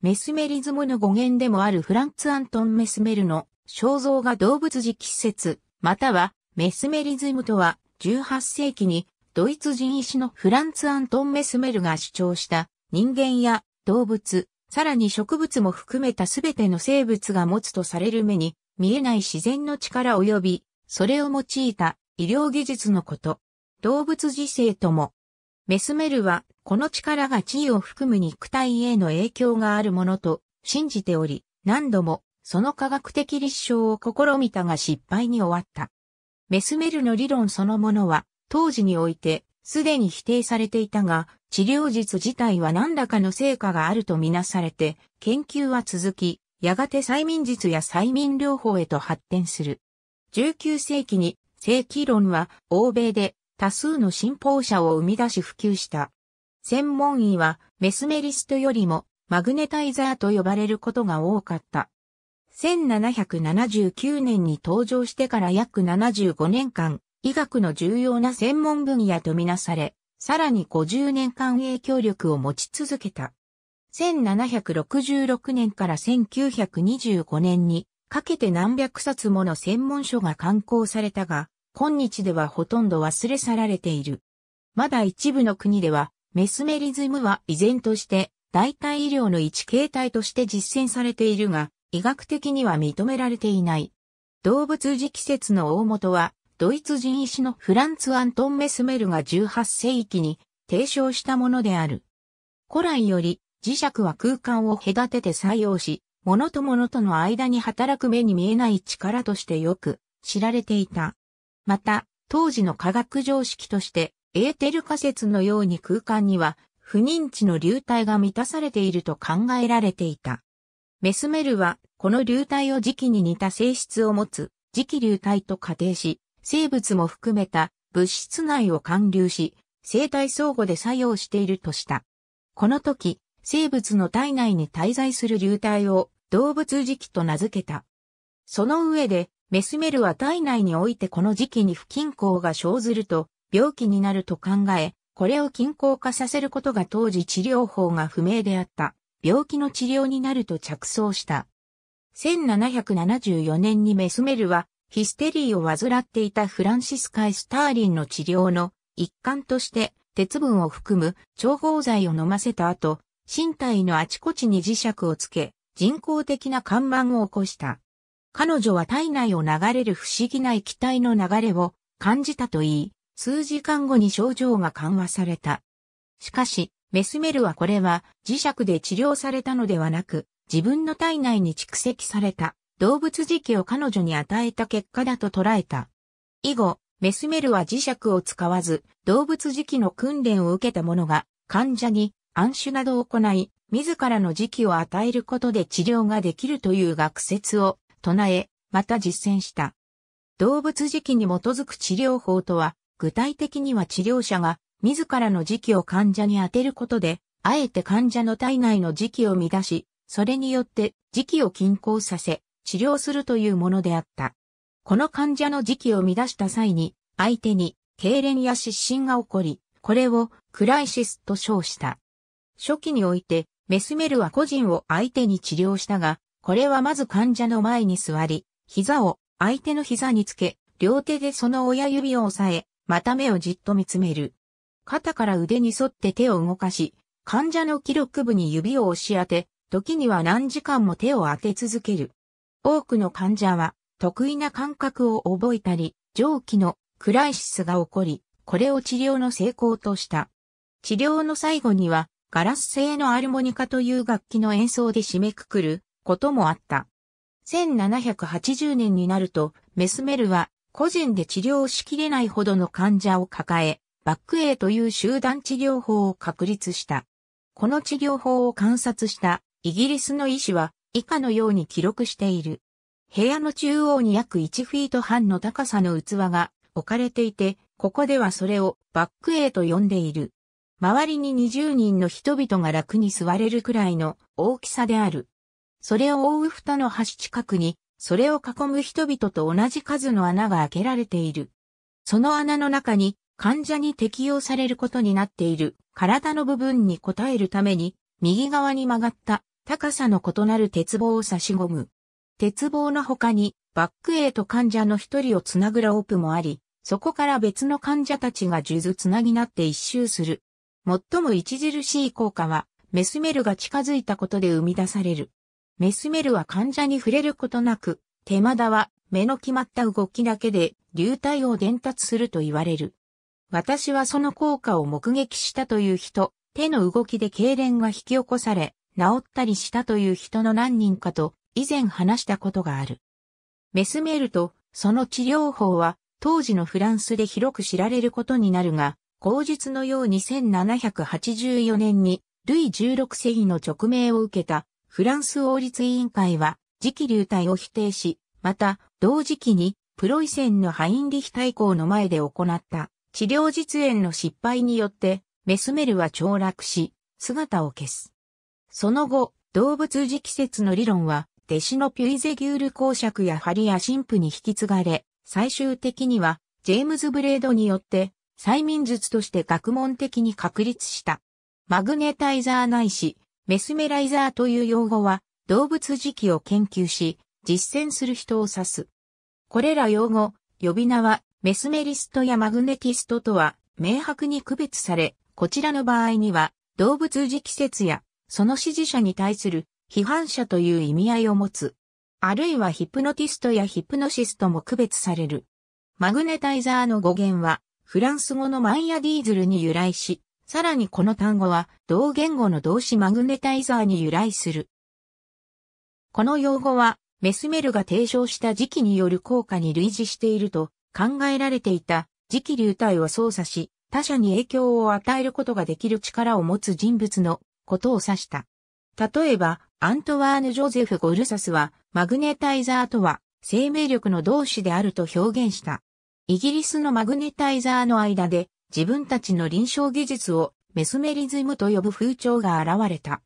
メスメリズムの語源でもあるフランツ・アントン・メスメルの肖像が動物磁気説、またはメスメリズムとは18世紀にドイツ人医師のフランツ・アントン・メスメルが主張した人間や動物、さらに植物も含めた全ての生物が持つとされる目に見えない自然の力及び、それを用いた医療技術のこと、動物自生ともメスメルは、この力が地位を含む肉体への影響があるものと信じており、何度もその科学的立証を試みたが失敗に終わった。メスメルの理論そのものは、当時において、すでに否定されていたが、治療術自体は何らかの成果があるとみなされて、研究は続き、やがて催眠術や催眠療法へと発展する。19世紀に正規論は欧米で多数の信奉者を生み出し普及した。専門医はメスメリストよりもマグネタイザーと呼ばれることが多かった。1779年に登場してから約75年間、医学の重要な専門分野とみなされ、さらに50年間影響力を持ち続けた。1766年から1925年にかけて何百冊もの専門書が刊行されたが、今日ではほとんど忘れ去られている。まだ一部の国では、メスメリズムは依然として代替医療の一形態として実践されているが、医学的には認められていない。動物磁気説の大元は、ドイツ人医師のフランツ・アントン・メスメルが18世紀に提唱したものである。古来より磁石は空間を隔てて採用し、物と物との間に働く目に見えない力としてよく知られていた。また、当時の科学常識として、エーテル仮説のように空間には、不認知の流体が満たされていると考えられていた。メスメルは、この流体を磁気に似た性質を持つ、磁気流体と仮定し、生物も含めた物質内を貫流し、生体相互で作用しているとした。この時、生物の体内に滞在する流体を動物磁気と名付けた。その上でメスメルは体内においてこの時期に不均衡が生ずると病気になると考え、これを均衡化させることが当時治療法が不明であった。病気の治療になると着想した。1774年にメスメルはヒステリーを患っていたフランシスカイ・スターリンの治療の一環として鉄分を含む調合剤を飲ませた後、身体のあちこちに磁石をつけ、人工的な看板を起こした。彼女は体内を流れる不思議な液体の流れを感じたといい、数時間後に症状が緩和された。しかし、メスメルはこれは磁石で治療されたのではなく、自分の体内に蓄積された動物磁気を彼女に与えた結果だと捉えた。以後、メスメルは磁石を使わず、動物磁気の訓練を受けた者が、患者に暗種などを行い、自らの磁気を与えることで治療ができるという学説を唱え、また実践した。動物時期に基づく治療法とは、具体的には治療者が自らの時期を患者に当てることで、あえて患者の体内の時期を乱し、それによって時期を均衡させ、治療するというものであった。この患者の時期を乱した際に、相手に痙攣や失神が起こり、これをクライシスと称した。初期において、メスメルは個人を相手に治療したが、これはまず患者の前に座り、膝を相手の膝につけ、両手でその親指を押さえ、また目をじっと見つめる。肩から腕に沿って手を動かし、患者の記録部に指を押し当て、時には何時間も手を当て続ける。多くの患者は得意な感覚を覚えたり、上気のクライシスが起こり、これを治療の成功とした。治療の最後には、ガラス製のアルモニカという楽器の演奏で締めくくる、こともあった。1780年になると、メスメルは個人で治療しきれないほどの患者を抱え、バックエイという集団治療法を確立した。この治療法を観察したイギリスの医師は以下のように記録している。部屋の中央に約1フィート半の高さの器が置かれていて、ここではそれをバックエイと呼んでいる。周りに20人の人々が楽に座れるくらいの大きさである。それを覆う蓋の端近くに、それを囲む人々と同じ数の穴が開けられている。その穴の中に患者に適用されることになっている体の部分に応えるために、右側に曲がった高さの異なる鉄棒を差し込む。鉄棒の他にバック A と患者の一人をつなぐロープもあり、そこから別の患者たちが数珠つなぎなって一周する。最も著しい効果は、メスメルが近づいたことで生み出される。メスメルは患者に触れることなく、手間だは目の決まった動きだけで流体を伝達すると言われる。私はその効果を目撃したという人、手の動きで痙攣が引き起こされ、治ったりしたという人の何人かと以前話したことがある。メスメルとその治療法は当時のフランスで広く知られることになるが、口述のように1784年にルイ16世紀の勅命を受けたフランス王立委員会は次期流体を否定し、また同時期にプロイセンのハインリヒ大公の前で行った治療実演の失敗によってメスメルは凋落し姿を消す。その後、動物磁気説の理論は弟子のピュイゼギュール公爵やハリア神父に引き継がれ、最終的にはジェームズ・ブレードによって催眠術として学問的に確立した。マグネタイザーないし、メスメライザーという用語は、動物時期を研究し、実践する人を指す。これら用語、呼び名は、メスメリストやマグネティストとは、明白に区別され、こちらの場合には、動物時季節や、その支持者に対する、批判者という意味合いを持つ。あるいはヒプノティストやヒプノシストも区別される。マグネタイザーの語源は、フランス語のマンヤディーズルに由来し、さらにこの単語は同言語の動詞マグネタイザーに由来する。この用語はメスメルが提唱した磁気による効果に類似していると考えられていた磁気流体を操作し他者に影響を与えることができる力を持つ人物のことを指した。例えば、アントワーヌ・ジョゼフ・ゴルサスは、マグネタイザーとは、生命力の同士であると表現した。イギリスのマグネタイザーの間で、自分たちの臨床技術をメスメリズムと呼ぶ風潮が現れた。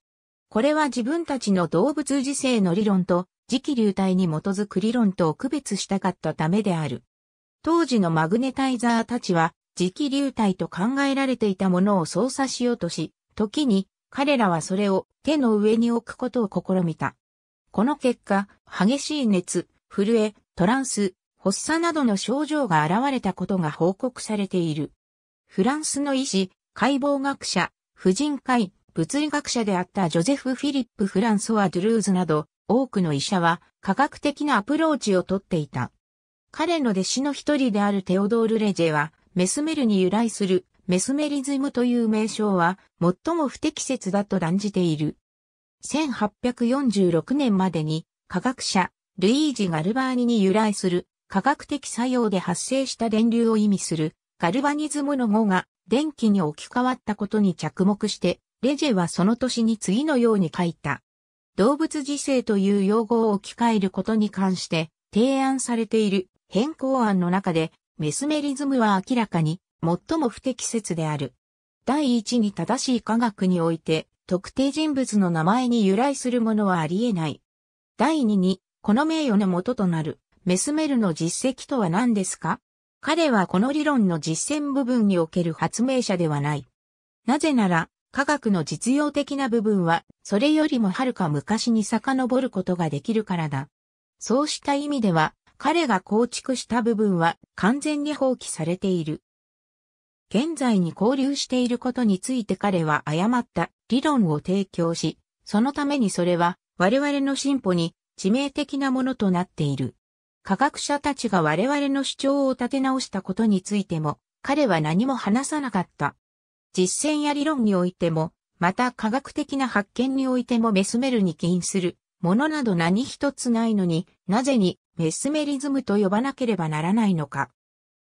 これは自分たちの動物自生の理論と磁気流体に基づく理論と区別したかったためである。当時のマグネタイザーたちは磁気流体と考えられていたものを操作しようとし、時に彼らはそれを手の上に置くことを試みた。この結果、激しい熱、震え、トランス、発作などの症状が現れたことが報告されている。フランスの医師、解剖学者、婦人科医、物理学者であったジョゼフ・フィリップ・フランソワ・ドゥルーズなど、多くの医者は科学的なアプローチをとっていた。彼の弟子の一人であるテオドール・レジェは、メスメルに由来するメスメリズムという名称は最も不適切だと断じている。1846年までに科学者ルイージ・ガルバーニに由来する科学的作用で発生した電流を意味するガルバニズムの語が電気に置き換わったことに着目して、レジェはその年に次のように書いた。動物自生という用語を置き換えることに関して提案されている変更案の中でメスメリズムは明らかに最も不適切である。第一に正しい科学において特定人物の名前に由来するものはあり得ない。第二にこの名誉の元となるメスメルの実績とは何ですか彼はこの理論の実践部分における発明者ではない。なぜなら、科学の実用的な部分は、それよりもはるか昔に遡ることができるからだ。そうした意味では、彼が構築した部分は完全に放棄されている。現在に交流していることについて彼は誤った理論を提供し、そのためにそれは我々の進歩に致命的なものとなっている。科学者たちが我々の主張を立て直したことについても、彼は何も話さなかった。実践や理論においても、また科学的な発見においてもメスメルに起因するものなど何一つないのになぜにメスメリズムと呼ばなければならないのか。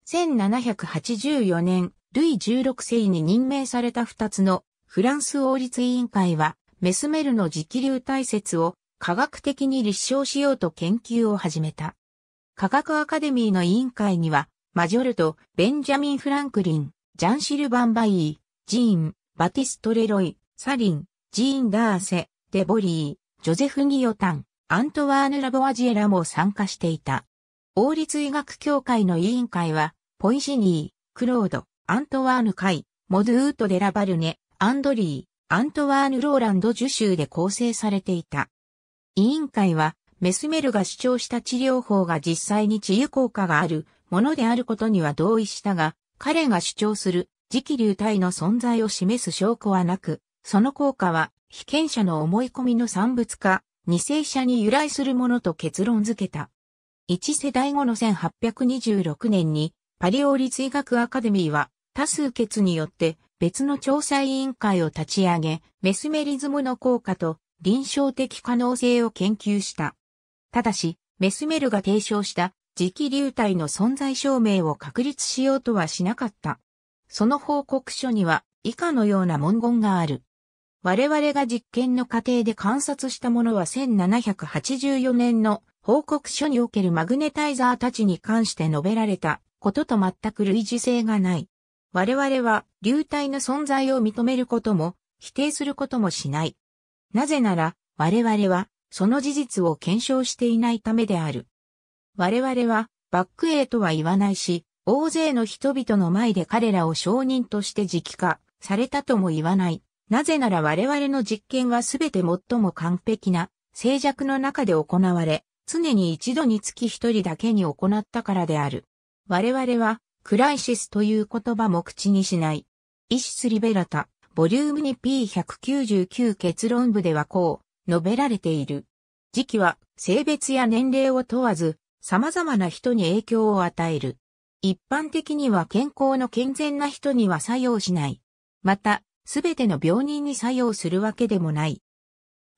1784年、ルイ16世に任命された2つのフランス王立委員会はメスメルの直流体説を科学的に立証しようと研究を始めた。科学アカデミーの委員会には、マジョルト、ベンジャミン・フランクリン、ジャンシルバン・バイー、ジーン、バティスト・レロイ、サリン、ジーン・ダーセ、デボリー、ジョゼフ・ギヨタン、アントワーヌ・ラボアジエラも参加していた。王立医学協会の委員会は、ポイシニー、クロード、アントワーヌ・カイ、モドゥート・デラ・バルネ、アンドリー、アントワーヌ・ローランド・ジュ州で構成されていた。委員会は、メスメルが主張した治療法が実際に治癒効果があるものであることには同意したが、彼が主張する磁気流体の存在を示す証拠はなく、その効果は被験者の思い込みの産物化、二世者に由来するものと結論付けた。一世代後の1826年にパリオリ医学アカデミーは多数決によって別の調査委員会を立ち上げ、メスメリズムの効果と臨床的可能性を研究した。ただし、メスメルが提唱した磁気流体の存在証明を確立しようとはしなかった。その報告書には以下のような文言がある。我々が実験の過程で観察したものは1784年の報告書におけるマグネタイザーたちに関して述べられたことと全く類似性がない。我々は流体の存在を認めることも否定することもしない。なぜなら我々はその事実を検証していないためである。我々は、バックエイとは言わないし、大勢の人々の前で彼らを証人として直化されたとも言わない。なぜなら我々の実験はすべて最も完璧な静寂の中で行われ、常に一度につき一人だけに行ったからである。我々は、クライシスという言葉も口にしない。イシスリベラタ、ボリューム 2P199 結論部ではこう。述べられている。時期は性別や年齢を問わず様々な人に影響を与える。一般的には健康の健全な人には作用しない。また、すべての病人に作用するわけでもない。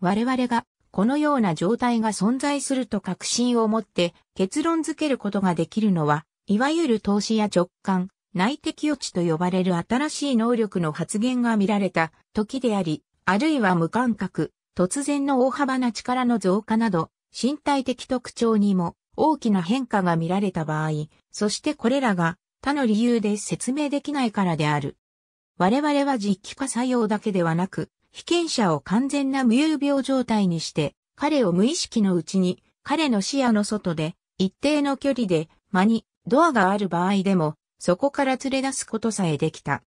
我々がこのような状態が存在すると確信を持って結論づけることができるのは、いわゆる投資や直感、内的予知と呼ばれる新しい能力の発現が見られた時であり、あるいは無感覚、突然の大幅な力の増加など、身体的特徴にも大きな変化が見られた場合、そしてこれらが他の理由で説明できないからである。我々は実機化作用だけではなく、被験者を完全な無遊病状態にして、彼を無意識のうちに、彼の視野の外で、一定の距離で、間に、ドアがある場合でも、そこから連れ出すことさえできた。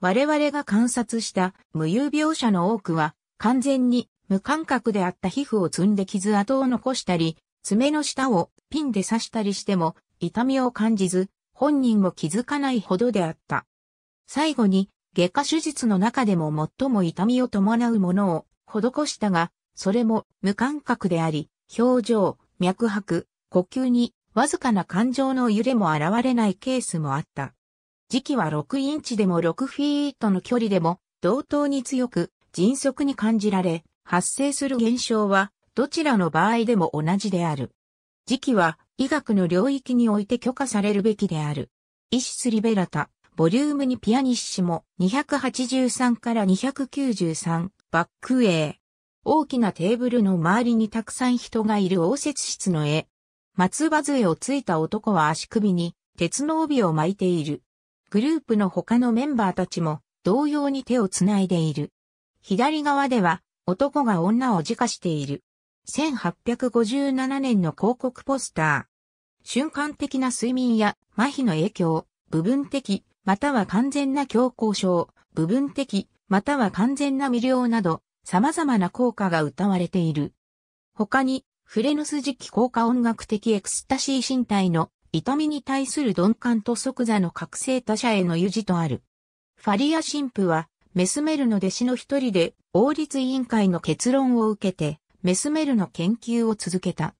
我々が観察した無遊病者の多くは、完全に無感覚であった皮膚を積んで傷跡を残したり、爪の下をピンで刺したりしても痛みを感じず、本人も気づかないほどであった。最後に、外科手術の中でも最も痛みを伴うものを施したが、それも無感覚であり、表情、脈拍、呼吸にわずかな感情の揺れも現れないケースもあった。時期は6インチでも6フィートの距離でも同等に強く迅速に感じられ、発生する現象は、どちらの場合でも同じである。時期は、医学の領域において許可されるべきである。イシスリベラタ、ボリューム2ピアニッシモ、283から293、バックイ。大きなテーブルの周りにたくさん人がいる応接室の絵。松葉杖をついた男は足首に鉄の帯を巻いている。グループの他のメンバーたちも同様に手をつないでいる。左側では男が女を自家している。1857年の広告ポスター。瞬間的な睡眠や麻痺の影響、部分的、または完全な強行症、部分的、または完全な未了など、様々な効果が歌われている。他に、フレヌス時期効果音楽的エクスタシー身体の痛みに対する鈍感と即座の覚醒他者への誘示とある。ファリア神父は、メスメルの弟子の一人で、王立委員会の結論を受けて、メスメルの研究を続けた。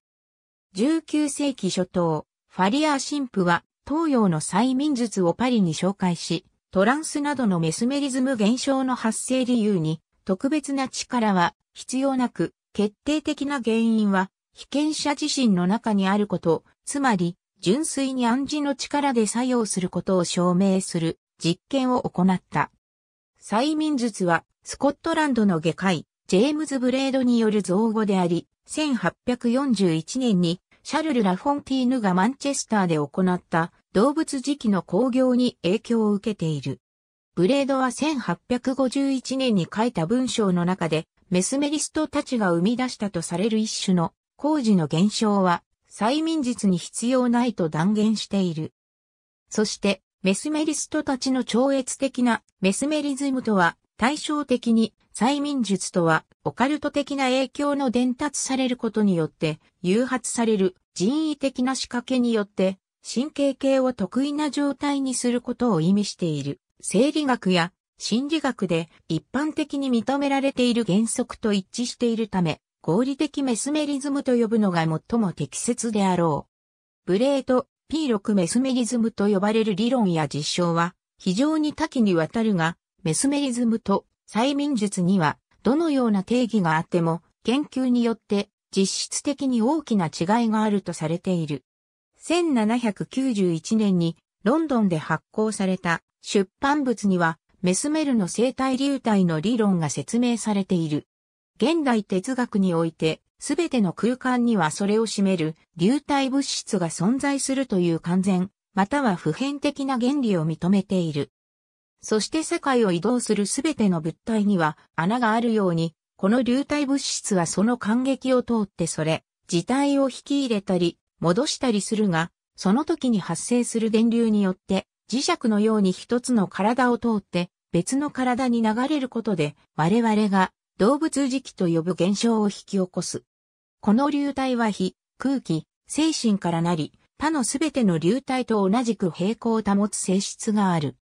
19世紀初頭、ファリアー神父は東洋の催眠術をパリに紹介し、トランスなどのメスメリズム現象の発生理由に特別な力は必要なく、決定的な原因は被験者自身の中にあること、つまり純粋に暗示の力で作用することを証明する実験を行った。催眠術は、スコットランドの外科医、ジェームズ・ブレードによる造語であり、1841年に、シャルル・ラフォンティーヌがマンチェスターで行った動物磁気の工業に影響を受けている。ブレードは1851年に書いた文章の中で、メスメリストたちが生み出したとされる一種の工事の現象は、催眠術に必要ないと断言している。そして、メスメリストたちの超越的なメスメリズムとは対照的に催眠術とはオカルト的な影響の伝達されることによって誘発される人為的な仕掛けによって神経系を得意な状態にすることを意味している生理学や心理学で一般的に認められている原則と一致しているため合理的メスメリズムと呼ぶのが最も適切であろう。ブレート P6 メスメリズムと呼ばれる理論や実証は非常に多岐にわたるが、メスメリズムと催眠術にはどのような定義があっても研究によって実質的に大きな違いがあるとされている。1791年にロンドンで発行された出版物にはメスメルの生態流体の理論が説明されている。現代哲学においてすべての空間にはそれを占める流体物質が存在するという完全、または普遍的な原理を認めている。そして世界を移動するすべての物体には穴があるように、この流体物質はその感激を通ってそれ、自体を引き入れたり、戻したりするが、その時に発生する電流によって、磁石のように一つの体を通って別の体に流れることで、我々が動物磁気と呼ぶ現象を引き起こす。この流体は火、空気、精神からなり、他のすべての流体と同じく平行を保つ性質がある。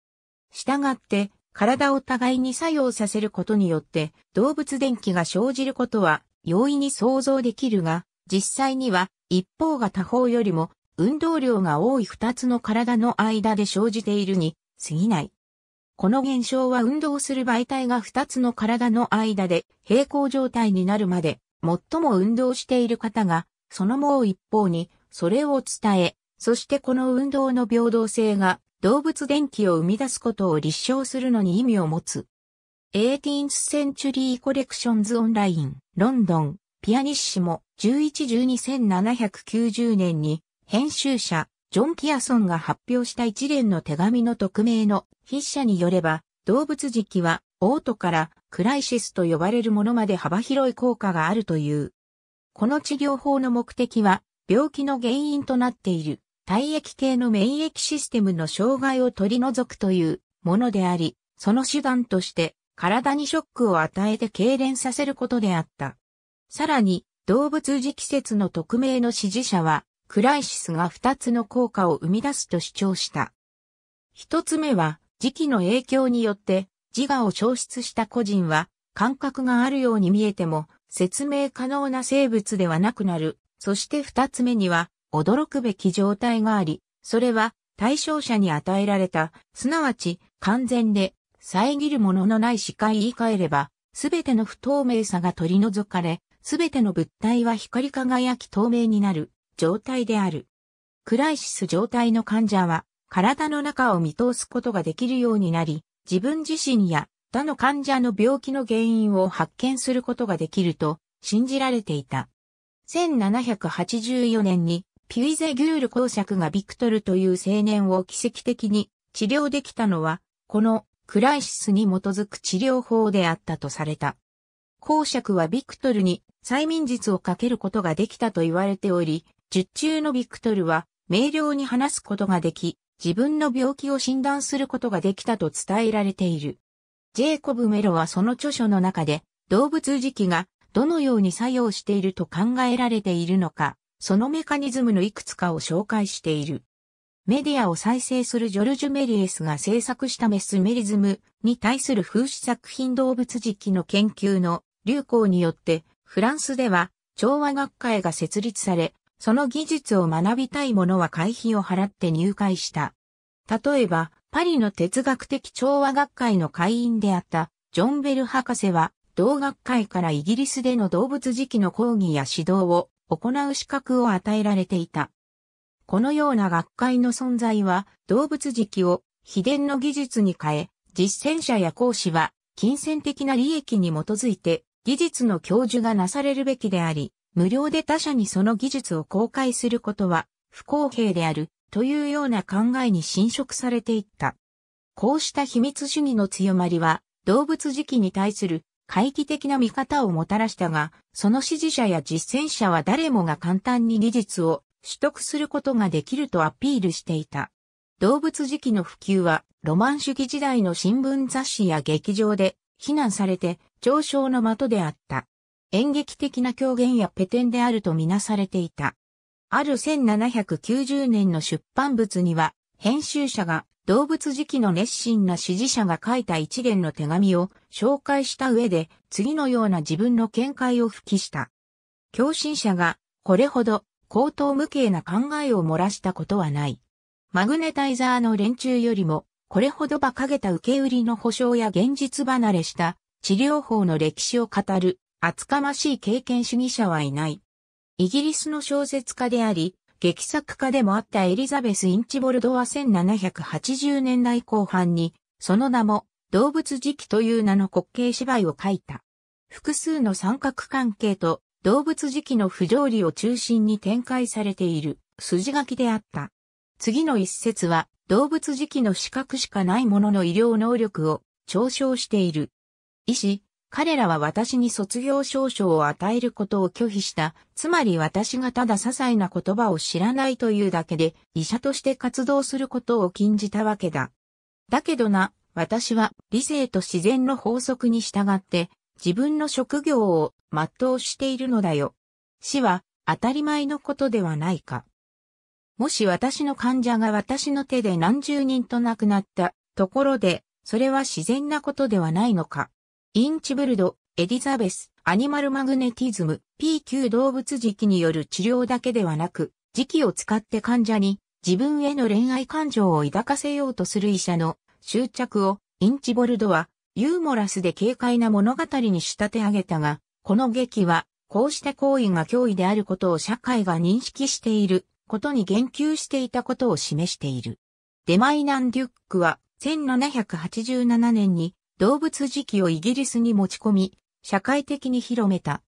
したがって、体を互いに作用させることによって、動物電気が生じることは容易に想像できるが、実際には一方が他方よりも運動量が多い二つの体の間で生じているに過ぎない。この現象は運動する媒体が二つの体の間で平行状態になるまで最も運動している方が、そのもう一方に、それを伝え、そしてこの運動の平等性が動物電気を生み出すことを立証するのに意味を持つ。18th Century Collections Online ロンドンピアニッシモ11121790年に編集者ジョン・キアソンが発表した一連の手紙の匿名の筆者によれば動物時期はオートからクライシスと呼ばれるものまで幅広い効果があるという。この治療法の目的は、病気の原因となっている体液系の免疫システムの障害を取り除くというものであり、その手段として体にショックを与えて痙攣させることであった。さらに、動物磁気説の匿名の支持者は、クライシスが2つの効果を生み出すと主張した。1つ目は、磁気の影響によって自我を消失した個人は、感覚があるように見えても、説明可能な生物ではなくなる。そして二つ目には、驚くべき状態があり、それは対象者に与えられた、すなわち完全で、遮るもののない視界言い換えれば、すべての不透明さが取り除かれ、すべての物体は光り輝き透明になる状態である。クライシス状態の患者は、体の中を見通すことができるようになり、自分自身や他の患者の病気の原因を発見することができると信じられていた。1784年にピュイゼギュール公爵がビクトルという青年を奇跡的に治療できたのは、このクライシスに基づく治療法であったとされた。公爵はビクトルに催眠術をかけることができたと言われており、術中のビクトルは明瞭に話すことができ、自分の病気を診断することができたと伝えられている。ジェイコブ・メロはその著書の中で、動物磁気がどのように作用していると考えられているのか、そのメカニズムのいくつかを紹介している。メディアを再生するジョルジュ・メリエスが制作したメスメリズムに対する風刺作品動物磁気の研究の流行によって、フランスでは調和学会が設立され、その技術を学びたい者は会費を払って入会した。例えば、パリの哲学的調和学会の会員であったジョン・ベル博士は、同学会からイギリスでの動物時期の講義や指導を行う資格を与えられていた。このような学会の存在は動物時期を秘伝の技術に変え、実践者や講師は金銭的な利益に基づいて技術の教授がなされるべきであり、無料で他社にその技術を公開することは不公平であるというような考えに侵食されていった。こうした秘密主義の強まりは動物時期に対する懐疑的な見方をもたらしたが、その支持者や実践者は誰もが簡単に技術を取得することができるとアピールしていた。動物時期の普及はロマン主義時代の新聞雑誌や劇場で非難されて上昇の的であった。演劇的な狂言やペテンであるとみなされていた。ある1790年の出版物には、編集者が動物時期の熱心な支持者が書いた一連の手紙を紹介した上で、次のような自分の見解を付記した。共振者が、これほど、高等無形な考えを漏らしたことはない。マグネタイザーの連中よりも、これほど馬鹿げた受け売りの保障や現実離れした治療法の歴史を語る厚かましい経験主義者はいない。イギリスの小説家であり、劇作家でもあったエリザベス・インチボルドは1780年代後半に、その名も動物時期という名の滑稽芝居を書いた。複数の三角関係と動物時期の不条理を中心に展開されている筋書きであった。次の一節は動物時期の資格しかないものの医療能力を嘲笑している。医師、彼らは私に卒業証書を与えることを拒否した。つまり私がただ些細な言葉を知らないというだけで、医者として活動することを禁じたわけだ。だけどな、私は理性と自然の法則に従って、自分の職業を全うしているのだよ。死は当たり前のことではないか。もし私の患者が私の手で何十人と亡くなったところで、それは自然なことではないのか。インチブルド、エリザベス、アニマルマグネティズム、PQ 動物磁気による治療だけではなく、磁気を使って患者に自分への恋愛感情を抱かせようとする医者の執着をインチボルドはユーモラスで軽快な物語に仕立て上げたが、この劇はこうした行為が脅威であることを社会が認識していることに言及していたことを示している。デマイナン・デュックは1787年に動物磁期をイギリスに持ち込み、社会的に広めた。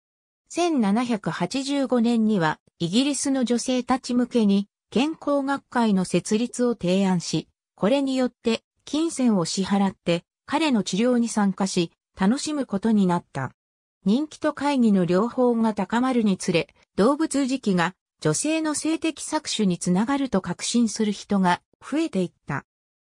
1785年には、イギリスの女性たち向けに、健康学会の設立を提案し、これによって、金銭を支払って、彼の治療に参加し、楽しむことになった。人気と会議の両方が高まるにつれ、動物磁期が女性の性的搾取につながると確信する人が増えていった。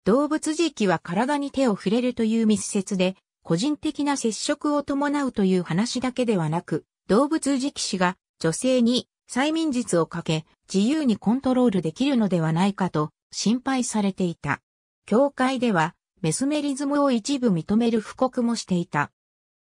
動物時期は体に手を触れるという密接で、個人的な接触を伴うという話だけではなく、動物時期死が女性に催眠術をかけ、自由にコントロールできるのではないかと心配されていた。教会では、メスメリズムを一部認める布告もしていた。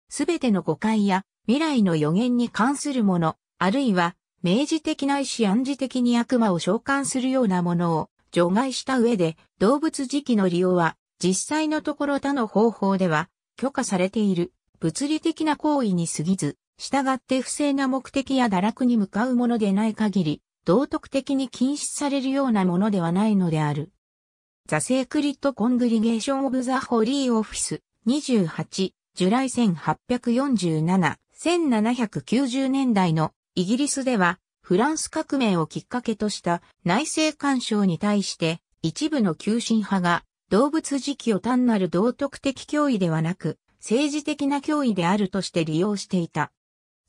すべての誤解や未来の予言に関するもの、あるいは明示的ないし暗示的に悪魔を召喚するようなものを除外した上で、動物磁気の利用は、実際のところ他の方法では、許可されている、物理的な行為に過ぎず、従って不正な目的や堕落に向かうものでない限り、道徳的に禁止されるようなものではないのである。o n g クリッ a コングリゲーション・オブ・ザ・ホリー・オフィス28、従来1847、1790年代のイギリスではフランス革命をきっかけとした内政干渉に対して一部の急進派が動物時期を単なる道徳的脅威ではなく政治的な脅威であるとして利用していた。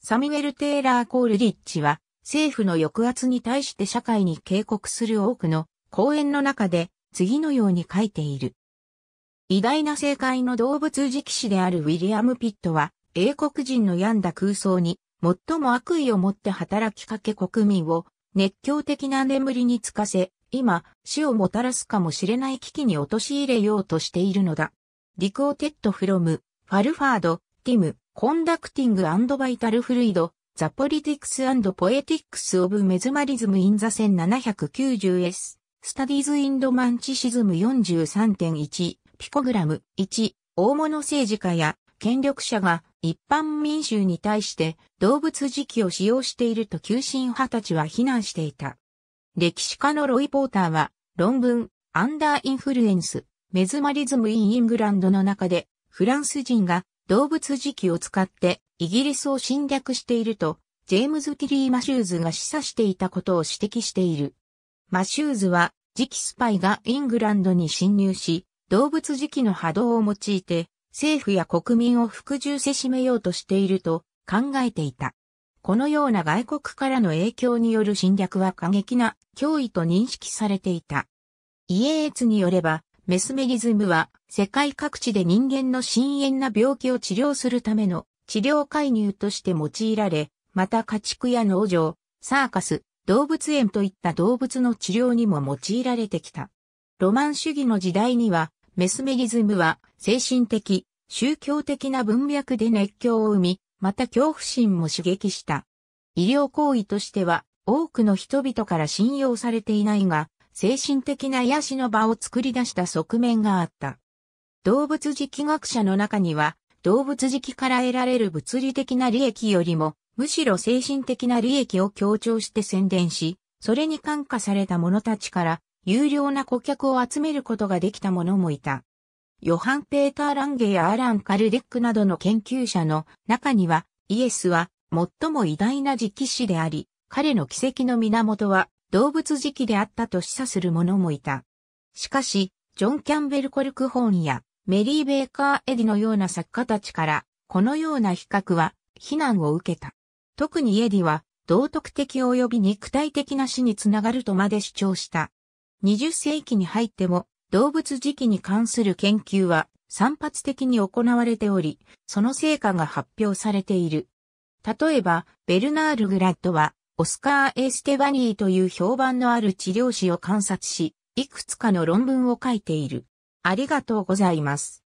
サミュエル・テイラー・コールリッチは政府の抑圧に対して社会に警告する多くの講演の中で次のように書いている。偉大な政界の動物期史であるウィリアム・ピットは英国人の病んだ空想に最も悪意を持って働きかけ国民を熱狂的な眠りにつかせ、今、死をもたらすかもしれない危機に陥れようとしているのだ。リクオテッドフロム、ファルファード、ティム、コンダクティングバイタルフルイド、ザポリティクスポエティックスオブメズマリズムインザ 1790S、スタディーズインドマンチシズム43.1、ピコグラム1、大物政治家や権力者が一般民衆に対して動物磁気を使用していると急進派たちは非難していた。歴史家のロイ・ポーターは論文アンダーインフルエンスメズマリズム・イン・イングランドの中でフランス人が動物磁気を使ってイギリスを侵略しているとジェームズ・ティリー・マシューズが示唆していたことを指摘している。マシューズは磁気スパイがイングランドに侵入し動物磁気の波動を用いて政府や国民を服従せしめようとしていると考えていた。このような外国からの影響による侵略は過激な脅威と認識されていた。イエーツによれば、メスメリズムは世界各地で人間の深淵な病気を治療するための治療介入として用いられ、また家畜や農場、サーカス、動物園といった動物の治療にも用いられてきた。ロマン主義の時代にはメスメリズムは精神的、宗教的な文脈で熱狂を生み、また恐怖心も刺激した。医療行為としては多くの人々から信用されていないが、精神的な癒しの場を作り出した側面があった。動物磁気学者の中には、動物磁気から得られる物理的な利益よりも、むしろ精神的な利益を強調して宣伝し、それに感化された者たちから有料な顧客を集めることができた者もいた。ヨハン・ペーター・ランゲやアラン・カルデックなどの研究者の中には、イエスは最も偉大な直視であり、彼の奇跡の源は動物時期であったと示唆する者もいた。しかし、ジョン・キャンベル・コルクホーンやメリー・ベーカー・エディのような作家たちから、このような比較は非難を受けた。特にエディは、道徳的及び肉体的な死につながるとまで主張した。20世紀に入っても動物時期に関する研究は散発的に行われており、その成果が発表されている。例えば、ベルナール・グラッドは、オスカー・エステバニーという評判のある治療師を観察し、いくつかの論文を書いている。ありがとうございます。